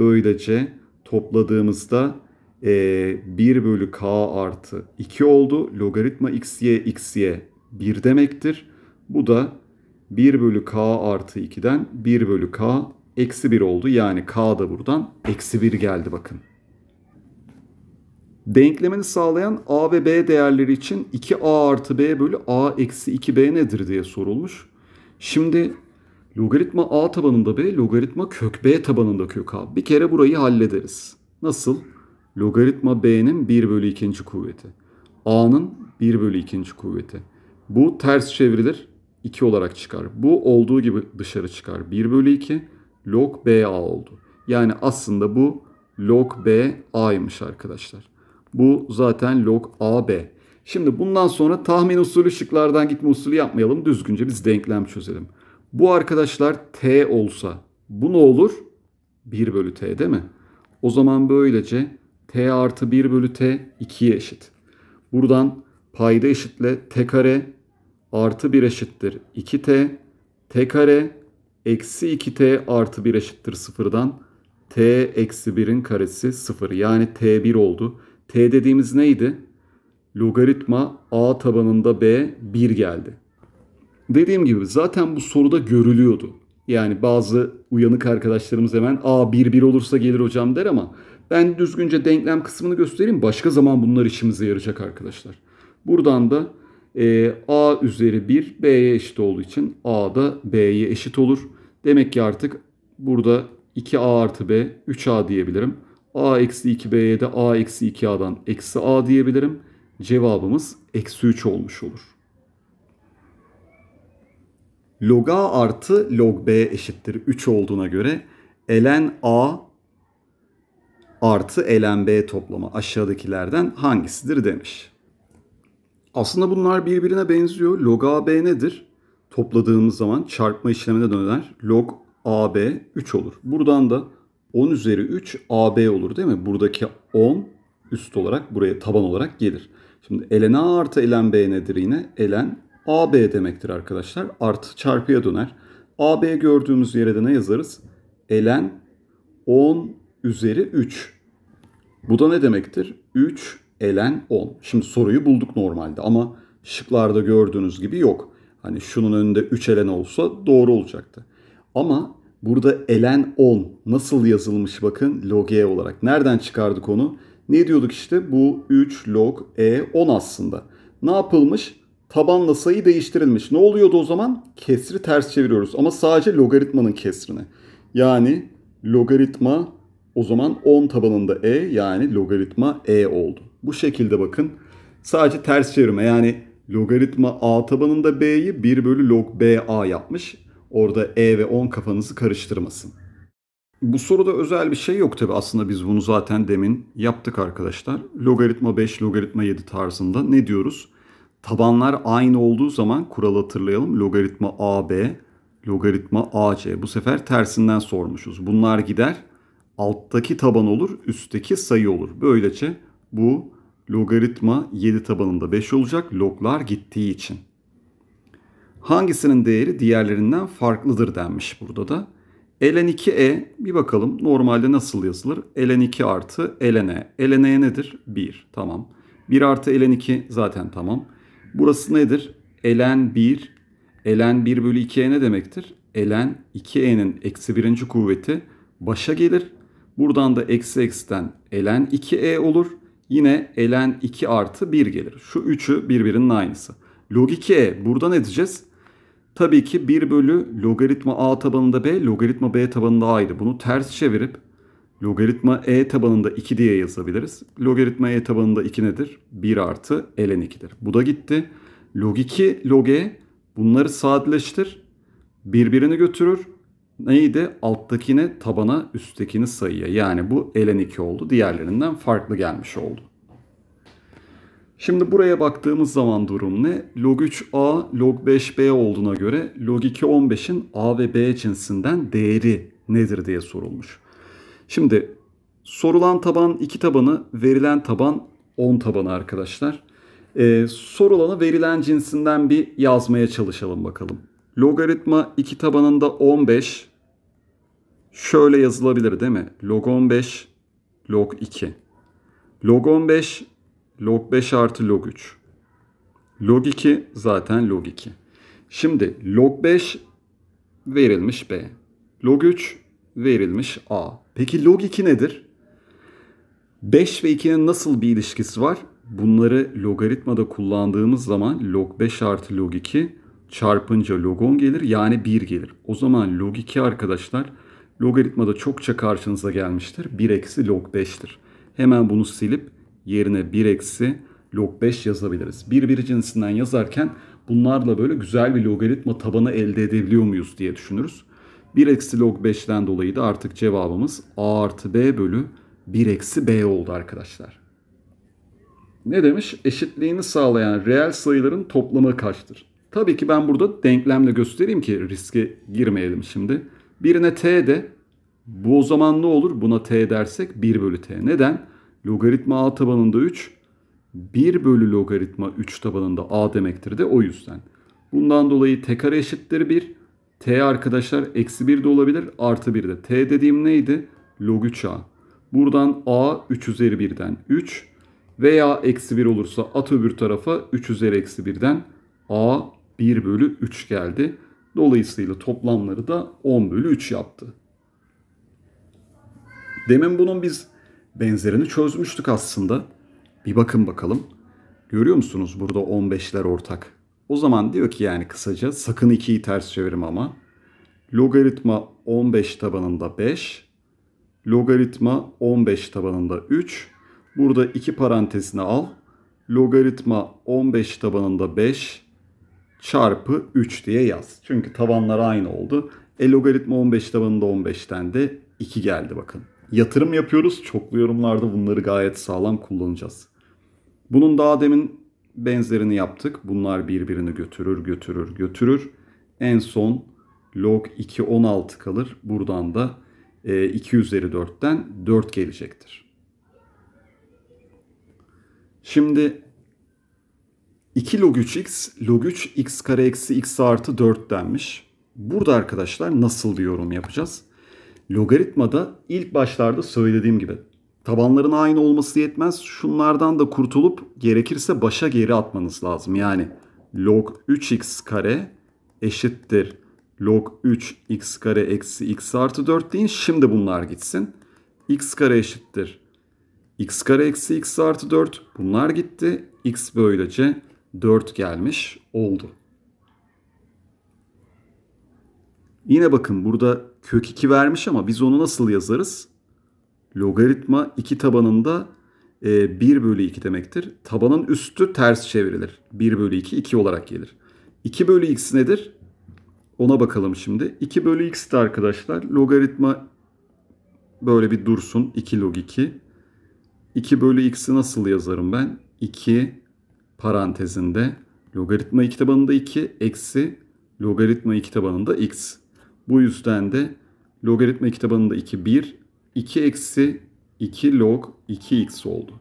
Böylece topladığımızda e, 1 bölü k artı 2 oldu. Logaritma x x x'ye 1 demektir. Bu da 1 bölü k artı 2'den 1 bölü k eksi 1 oldu. Yani k da buradan eksi 1 geldi bakın. Denklemini sağlayan a ve b değerleri için 2a artı b bölü a eksi 2b nedir diye sorulmuş. Şimdi Logaritma a tabanında b, logaritma kök b tabanında kök a. Bir kere burayı hallederiz. Nasıl? Logaritma b'nin 1 bölü 2. kuvveti. a'nın 1 bölü 2. kuvveti. Bu ters çevrilir. 2 olarak çıkar. Bu olduğu gibi dışarı çıkar. 1 bölü 2 log b a oldu. Yani aslında bu log b a'ymış arkadaşlar. Bu zaten log a b. Şimdi bundan sonra tahmin usulü şıklardan gitme usulü yapmayalım. Düzgünce biz denklem çözelim. Bu arkadaşlar t olsa bu ne olur? 1 bölü t değil mi? O zaman böylece t artı 1 bölü t 2'ye eşit. Buradan payda eşitle t kare artı 1 eşittir 2t. t kare eksi 2t artı 1 eşittir 0'dan t eksi 1'in karesi 0. Yani t1 oldu. t dediğimiz neydi? Logaritma a tabanında b 1 geldi. Dediğim gibi zaten bu soruda görülüyordu. Yani bazı uyanık arkadaşlarımız hemen a 1 1 olursa gelir hocam der ama ben düzgünce denklem kısmını göstereyim. Başka zaman bunlar işimize yarayacak arkadaşlar. Buradan da e, a üzeri 1 b'ye eşit olduğu için a da b'ye eşit olur. Demek ki artık burada 2a artı b 3a diyebilirim. a eksi 2b'ye de a eksi 2a'dan eksi a diyebilirim. Cevabımız eksi 3 olmuş olur log a artı log b eşittir 3 olduğuna göre ln a artı ln b toplamı aşağıdakilerden hangisidir demiş. Aslında bunlar birbirine benziyor. Log a b nedir? Topladığımız zaman çarpma işlemine döner. Log a b 3 olur. Buradan da 10 üzeri 3 a b olur değil mi? Buradaki 10 üst olarak buraya taban olarak gelir. Şimdi ln a artı ln b nedir yine? ln AB demektir arkadaşlar. Artı çarpıya döner. AB gördüğümüz yere de ne yazarız? Elen 10 üzeri 3. Bu da ne demektir? 3 elen 10. Şimdi soruyu bulduk normalde ama şıklarda gördüğünüz gibi yok. Hani şunun önünde 3 elen olsa doğru olacaktı. Ama burada elen 10 nasıl yazılmış bakın log e olarak. Nereden çıkardık onu? Ne diyorduk işte bu 3 log e 10 aslında. Ne yapılmış? tabanla sayı değiştirilmiş. Ne oluyordu o zaman? Kesri ters çeviriyoruz ama sadece logaritmanın kesrini. Yani logaritma o zaman 10 tabanında e yani logaritma e oldu. Bu şekilde bakın sadece ters çevirme yani logaritma a tabanında b'yi 1 bölü log b a yapmış. Orada e ve 10 kafanızı karıştırmasın. Bu soruda özel bir şey yok tabi aslında biz bunu zaten demin yaptık arkadaşlar. Logaritma 5, logaritma 7 tarzında ne diyoruz? tabanlar aynı olduğu zaman kural hatırlayalım. Logaritma AB, logaritma AC. Bu sefer tersinden sormuşuz. Bunlar gider. Alttaki taban olur, üstteki sayı olur. Böylece bu logaritma 7 tabanında 5 olacak loglar gittiği için. Hangisinin değeri diğerlerinden farklıdır denmiş burada da. ln 2e bir bakalım normalde nasıl yazılır? ln 2 artı ln e. ln e nedir? 1 tamam. 1 artı ln 2 zaten tamam. Burası nedir? Elen 1. elen 1 bölü 2e ne demektir? Elen 2e'nin eksi birinci kuvveti başa gelir. Buradan da eksi eksiden elen 2e olur. Yine elen 2 artı 1 gelir. Şu üçü birbirinin aynısı. Log 2e burada ne diyeceğiz? Tabii ki 1 bölü logaritma a tabanında b, logaritma b tabanında a'ydı. Bunu ters çevirip Logaritma e tabanında 2 diye yazabiliriz. Logaritma e tabanında 2 nedir? 1 artı ln 2'dir. Bu da gitti. Log 2, log e bunları sadeleştir. Birbirini götürür. Neydi? Alttakine tabana üsttekini sayıya. Yani bu ln 2 oldu. Diğerlerinden farklı gelmiş oldu. Şimdi buraya baktığımız zaman durum ne? Log 3a log 5b olduğuna göre log 2 15'in a ve b cinsinden değeri nedir diye sorulmuş. Şimdi sorulan taban 2 tabanı, verilen taban 10 tabanı arkadaşlar. Ee, sorulanı verilen cinsinden bir yazmaya çalışalım bakalım. Logaritma 2 tabanında 15 şöyle yazılabilir değil mi? Log 15 log 2. Log 15 log 5 artı log 3. Log 2 zaten log 2. Şimdi log 5 verilmiş B. Log 3 verilmiş A. Peki log 2 nedir? 5 ve 2'nin nasıl bir ilişkisi var? Bunları logaritmada kullandığımız zaman log 5 artı log 2 çarpınca log 10 gelir yani 1 gelir. O zaman log 2 arkadaşlar logaritmada çokça karşınıza gelmiştir. 1 eksi log 5'tir. Hemen bunu silip yerine 1 eksi log 5 yazabiliriz. Birbiri cinsinden yazarken bunlarla böyle güzel bir logaritma tabanı elde edebiliyor muyuz diye düşünürüz. 1 eksi log 5'ten dolayı da artık cevabımız a artı b bölü 1 eksi b oldu arkadaşlar. Ne demiş? Eşitliğini sağlayan reel sayıların toplamı kaçtır? Tabii ki ben burada denklemle göstereyim ki riske girmeyelim şimdi. Birine t de bu o zaman ne olur? Buna t dersek 1 bölü t. Neden? Logaritma a tabanında 3, 1 bölü logaritma 3 tabanında a demektir de o yüzden. Bundan dolayı t kare eşittir 1. T arkadaşlar eksi 1 de olabilir artı 1 de. T dediğim neydi? Log 3A. Buradan A 3 üzeri 1'den 3 veya eksi 1 olursa at öbür tarafa 3 üzeri eksi 1'den A 1 bölü 3 geldi. Dolayısıyla toplamları da 10 bölü 3 yaptı. Demin bunun biz benzerini çözmüştük aslında. Bir bakın bakalım. Görüyor musunuz burada 15'ler ortak. O zaman diyor ki yani kısaca sakın 2'yi ters çevirim ama. Logaritma 15 tabanında 5. Logaritma 15 tabanında 3. Burada 2 parantezine al. Logaritma 15 tabanında 5 çarpı 3 diye yaz. Çünkü tabanlar aynı oldu. E logaritma 15 tabanında 15'ten de 2 geldi bakın. Yatırım yapıyoruz. Çoklu yorumlarda bunları gayet sağlam kullanacağız. Bunun daha demin benzerini yaptık. Bunlar birbirini götürür, götürür, götürür. En son log 2 16 kalır. Buradan da 2 e, üzeri 4'ten 4 gelecektir. Şimdi 2 log 3x, log 3 x kare eksi x artı 4 denmiş. Burada arkadaşlar nasıl bir yorum yapacağız? Logaritmada ilk başlarda söylediğim gibi tabanların aynı olması yetmez. Şunlardan da kurtulup gerekirse başa geri atmanız lazım. Yani log 3x kare eşittir log 3 x kare eksi x artı 4 deyin. Şimdi bunlar gitsin. x kare eşittir x kare eksi x artı 4 bunlar gitti. x böylece 4 gelmiş oldu. Yine bakın burada kök 2 vermiş ama biz onu nasıl yazarız? Logaritma iki tabanında e, 1 bölü 2 demektir. Tabanın üstü ters çevrilir. 1 bölü 2 2 olarak gelir. 2 bölü x nedir? Ona bakalım şimdi. 2 bölü x de arkadaşlar logaritma böyle bir dursun. 2 log 2. 2 bölü x'i nasıl yazarım ben? 2 parantezinde logaritma 2 tabanında 2 eksi logaritma 2 tabanında x. Bu yüzden de logaritma 2 tabanında 2 1 2 eksi 2 log 2x oldu.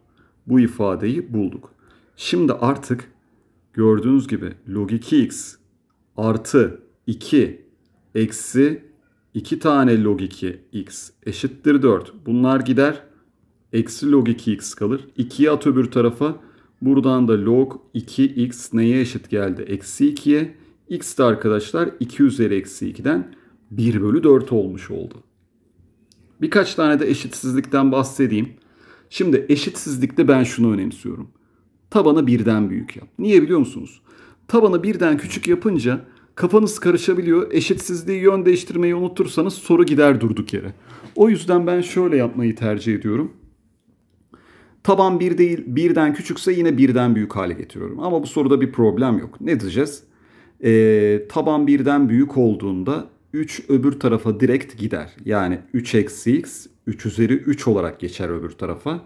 Bu ifadeyi bulduk. Şimdi artık gördüğünüz gibi log 2x artı 2 eksi 2 tane log 2x eşittir 4. Bunlar gider. Eksi log 2x kalır. 2'yi at öbür tarafa. Buradan da log 2x neye eşit geldi? Eksi 2'ye. x de arkadaşlar 2 üzeri eksi 2'den 1 bölü 4 olmuş oldu. Birkaç tane de eşitsizlikten bahsedeyim. Şimdi eşitsizlikte ben şunu önemsiyorum. Tabanı birden büyük yap. Niye biliyor musunuz? Tabanı birden küçük yapınca kafanız karışabiliyor. Eşitsizliği yön değiştirmeyi unutursanız soru gider durduk yere. O yüzden ben şöyle yapmayı tercih ediyorum. Taban bir değil birden küçükse yine birden büyük hale getiriyorum. Ama bu soruda bir problem yok. Ne diyeceğiz? Ee, taban birden büyük olduğunda 3 öbür tarafa direkt gider. Yani 3 eksi x 3 üzeri 3 olarak geçer öbür tarafa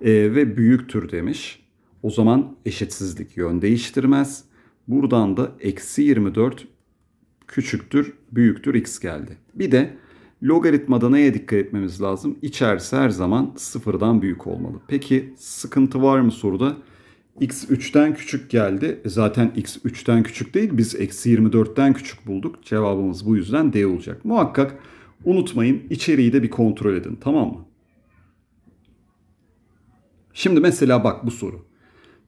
e, ve büyüktür demiş. O zaman eşitsizlik yön değiştirmez. Buradan da eksi 24 küçüktür büyüktür x geldi. Bir de logaritmada neye dikkat etmemiz lazım? İçerisi her zaman sıfırdan büyük olmalı. Peki sıkıntı var mı soruda? x 3'ten küçük geldi. E, zaten x 3'ten küçük değil biz eksi 24'ten küçük bulduk. Cevabımız bu yüzden D olacak. Muhakkak unutmayın içeriği de bir kontrol edin tamam mı? Şimdi mesela bak bu soru.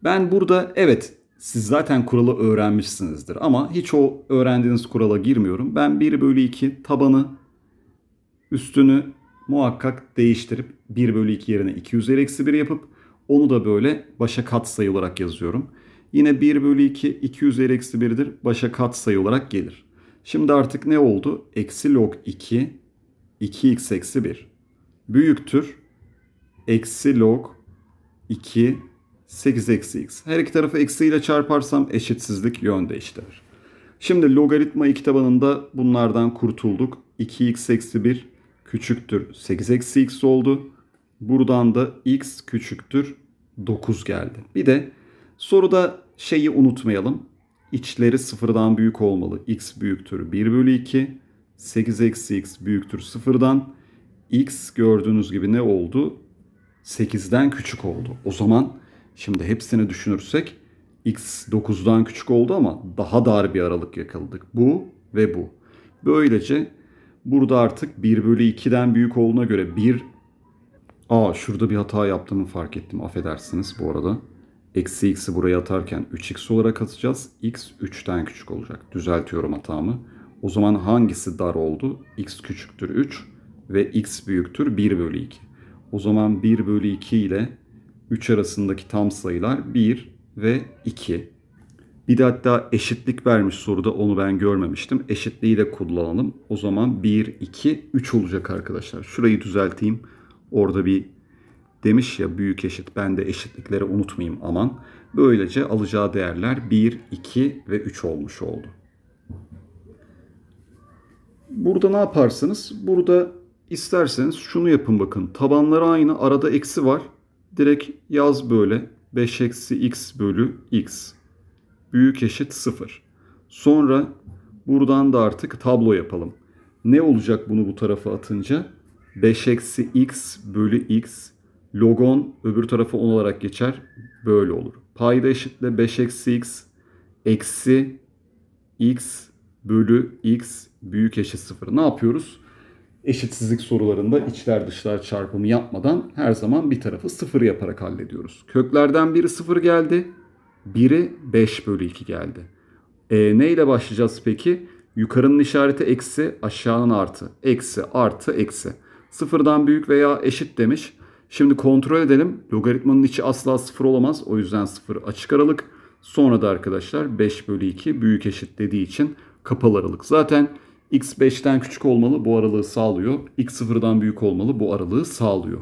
Ben burada evet siz zaten kuralı öğrenmişsinizdir ama hiç o öğrendiğiniz kurala girmiyorum. Ben 1 bölü 2 tabanı üstünü muhakkak değiştirip 1 bölü 2 yerine 2 üzeri eksi 1 yapıp onu da böyle başa kat sayı olarak yazıyorum. Yine 1 bölü 2 2 üzeri eksi 1'dir. Başa kat sayı olarak gelir. Şimdi artık ne oldu? Eksi log 2 2x eksi 1 büyüktür. Eksi log 2 8 eksi x. Her iki tarafı eksiyle çarparsam eşitsizlik yön değiştirir. Şimdi logaritma iki tabanında bunlardan kurtulduk. 2x eksi 1 küçüktür 8 eksi x oldu. Buradan da x küçüktür 9 geldi. Bir de soruda şeyi unutmayalım. İçleri sıfırdan büyük olmalı. x büyüktür 1 bölü 2. 8 eksi x büyüktür sıfırdan. x gördüğünüz gibi ne oldu? 8'den küçük oldu. O zaman şimdi hepsini düşünürsek x 9'dan küçük oldu ama daha dar bir aralık yakaladık. Bu ve bu. Böylece burada artık 1 bölü 2'den büyük olduğuna göre 1 Aa şurada bir hata yaptığımı fark ettim. Affedersiniz bu arada. Eksi x'i buraya atarken 3x olarak atacağız. x 3'ten küçük olacak. Düzeltiyorum hatamı. O zaman hangisi dar oldu? x küçüktür 3 ve x büyüktür 1 bölü 2. O zaman 1 bölü 2 ile 3 arasındaki tam sayılar 1 ve 2. Bir de hatta eşitlik vermiş soruda onu ben görmemiştim. Eşitliği de kullanalım. O zaman 1, 2, 3 olacak arkadaşlar. Şurayı düzelteyim. Orada bir demiş ya büyük eşit ben de eşitlikleri unutmayayım aman. Böylece alacağı değerler 1, 2 ve 3 olmuş oldu. Burada ne yaparsınız? Burada isterseniz şunu yapın bakın. Tabanları aynı arada eksi var. Direkt yaz böyle 5 eksi x bölü x büyük eşit 0. Sonra buradan da artık tablo yapalım. Ne olacak bunu bu tarafa atınca? 5 eksi x bölü x logon öbür tarafı 10 olarak geçer. Böyle olur. Payda eşitle 5 eksi x eksi x bölü x büyük eşit 0. Ne yapıyoruz? Eşitsizlik sorularında içler dışlar çarpımı yapmadan her zaman bir tarafı sıfır yaparak hallediyoruz. Köklerden biri sıfır geldi. Biri 5 bölü 2 geldi. E, ne ile başlayacağız peki? Yukarının işareti eksi, aşağının artı. Eksi, artı, eksi. Sıfırdan büyük veya eşit demiş. Şimdi kontrol edelim. Logaritmanın içi asla sıfır olamaz. O yüzden sıfır açık aralık. Sonra da arkadaşlar 5 bölü 2 büyük eşit dediği için kapalı aralık. Zaten x 5'ten küçük olmalı bu aralığı sağlıyor. x sıfırdan büyük olmalı bu aralığı sağlıyor.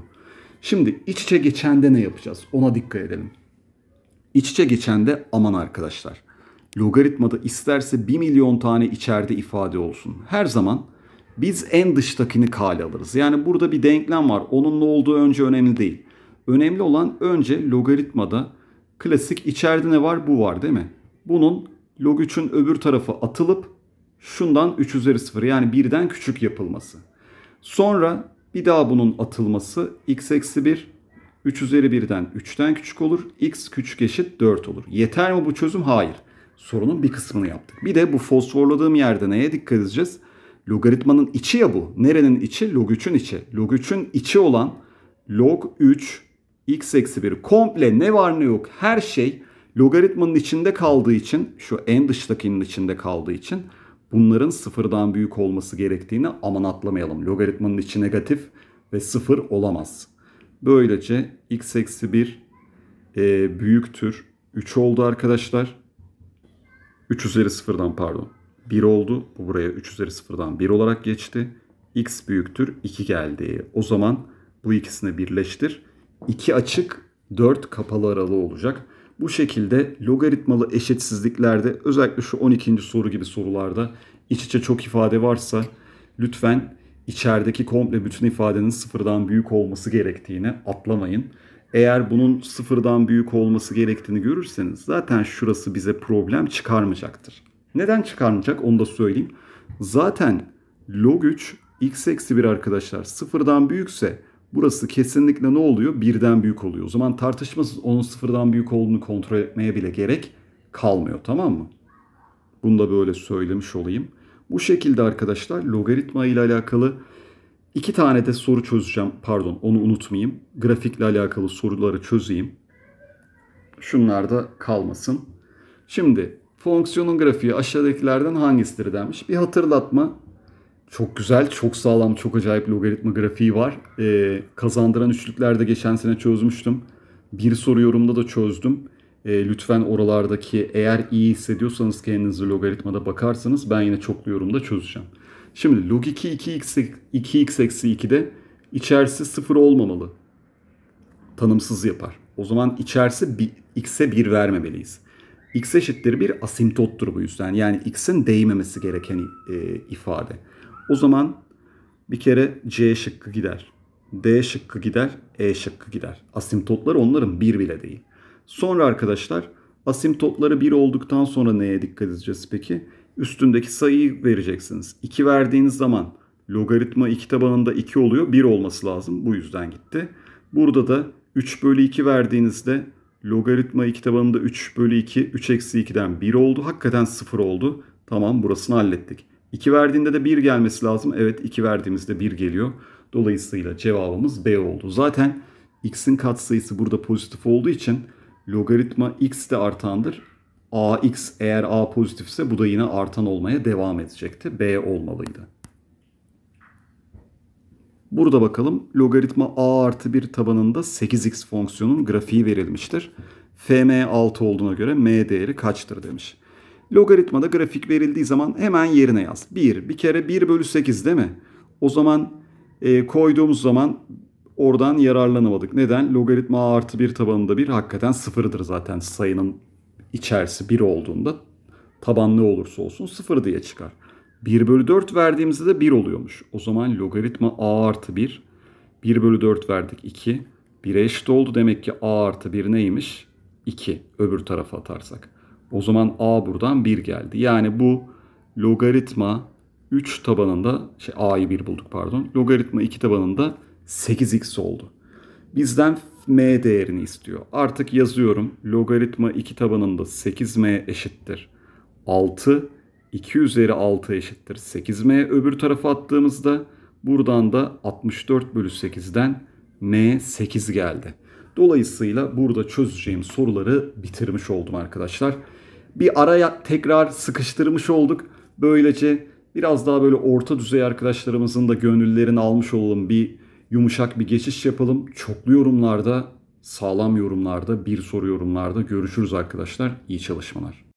Şimdi iç içe geçende ne yapacağız? Ona dikkat edelim. İç içe geçende aman arkadaşlar. Logaritmada isterse 1 milyon tane içeride ifade olsun. Her zaman biz en dıştakini kale alırız. Yani burada bir denklem var. Onun ne olduğu önce önemli değil. Önemli olan önce logaritmada klasik içeride ne var bu var değil mi? Bunun log 3'ün öbür tarafı atılıp şundan 3 üzeri 0 yani birden küçük yapılması. Sonra bir daha bunun atılması x eksi 1 3 üzeri 1'den 3'ten küçük olur. x küçük eşit 4 olur. Yeter mi bu çözüm? Hayır. Sorunun bir kısmını yaptık. Bir de bu fosforladığım yerde neye dikkat edeceğiz? Logaritmanın içi ya bu. Nerenin içi? Log 3'ün içi. Log 3'ün içi olan log 3 x eksi 1 komple ne var ne yok her şey logaritmanın içinde kaldığı için şu en dıştakinin içinde kaldığı için bunların sıfırdan büyük olması gerektiğini aman atlamayalım. Logaritmanın içi negatif ve sıfır olamaz. Böylece x eksi 1 e, büyüktür 3 oldu arkadaşlar. 3 üzeri sıfırdan pardon. 1 oldu. Bu buraya 3 üzeri sıfırdan 1 olarak geçti. X büyüktür 2 geldi. O zaman bu ikisini birleştir. 2 açık 4 kapalı aralığı olacak. Bu şekilde logaritmalı eşitsizliklerde özellikle şu 12. soru gibi sorularda iç içe çok ifade varsa lütfen içerideki komple bütün ifadenin sıfırdan büyük olması gerektiğini atlamayın. Eğer bunun sıfırdan büyük olması gerektiğini görürseniz zaten şurası bize problem çıkarmayacaktır. Neden çıkarmayacak onu da söyleyeyim. Zaten log 3 x eksi 1 arkadaşlar sıfırdan büyükse burası kesinlikle ne oluyor? Birden büyük oluyor. O zaman tartışmasız onun sıfırdan büyük olduğunu kontrol etmeye bile gerek kalmıyor tamam mı? Bunu da böyle söylemiş olayım. Bu şekilde arkadaşlar logaritma ile alakalı iki tane de soru çözeceğim. Pardon onu unutmayayım. Grafikle alakalı soruları çözeyim. Şunlar da kalmasın. Şimdi Fonksiyonun grafiği aşağıdakilerden hangisidir demiş. Bir hatırlatma. Çok güzel, çok sağlam, çok acayip logaritma grafiği var. Ee, kazandıran üçlüklerde geçen sene çözmüştüm. Bir soru yorumda da çözdüm. E, lütfen oralardaki eğer iyi hissediyorsanız kendinizi logaritmada bakarsanız ben yine çoklu yorumda çözeceğim. Şimdi log 2 2x, 2x eksi 2'de içerisi 0 olmamalı. Tanımsız yapar. O zaman içerisi x'e 1 vermemeliyiz x eşittir bir asimtottur bu yüzden. Yani x'in değmemesi gereken e, ifade. O zaman bir kere c şıkkı gider. D şıkkı gider, E şıkkı gider. Asimptotlar onların bir bile değil. Sonra arkadaşlar asimtotları bir olduktan sonra neye dikkat edeceğiz peki? Üstündeki sayıyı vereceksiniz. 2 verdiğiniz zaman logaritma 2 tabanında 2 oluyor. 1 olması lazım. Bu yüzden gitti. Burada da 3 bölü 2 verdiğinizde Logaritma 2 tabanında 3 bölü 2, 3 eksi 2'den 1 oldu. Hakikaten 0 oldu. Tamam burasını hallettik. 2 verdiğinde de 1 gelmesi lazım. Evet 2 verdiğimizde 1 geliyor. Dolayısıyla cevabımız B oldu. Zaten x'in katsayısı burada pozitif olduğu için logaritma x de artandır. ax eğer a pozitifse bu da yine artan olmaya devam edecekti. B olmalıydı. Burada bakalım logaritma a artı 1 tabanında 8x fonksiyonun grafiği verilmiştir. fm 6 olduğuna göre m değeri kaçtır demiş. Logaritmada grafik verildiği zaman hemen yerine yaz. 1 bir kere 1 bölü 8 değil mi? O zaman e, koyduğumuz zaman oradan yararlanamadık. Neden? Logaritma a artı 1 tabanında 1 hakikaten sıfırdır zaten sayının içerisi 1 olduğunda taban ne olursa olsun sıfır diye çıkar. 1 bölü 4 verdiğimizde de 1 oluyormuş. O zaman logaritma a artı 1. 1 bölü 4 verdik 2. 1'e eşit oldu. Demek ki a artı 1 neymiş? 2 öbür tarafa atarsak. O zaman a buradan 1 geldi. Yani bu logaritma 3 tabanında şey a'yı 1 bulduk pardon. Logaritma 2 tabanında 8x oldu. Bizden m değerini istiyor. Artık yazıyorum. Logaritma 2 tabanında 8m eşittir. 6 2 üzeri 6 eşittir 8m öbür tarafa attığımızda buradan da 64 bölü 8'den m 8 geldi. Dolayısıyla burada çözeceğim soruları bitirmiş oldum arkadaşlar. Bir araya tekrar sıkıştırmış olduk. Böylece biraz daha böyle orta düzey arkadaşlarımızın da gönüllerini almış olalım. Bir yumuşak bir geçiş yapalım. Çoklu yorumlarda, sağlam yorumlarda, bir soru yorumlarda görüşürüz arkadaşlar. İyi çalışmalar.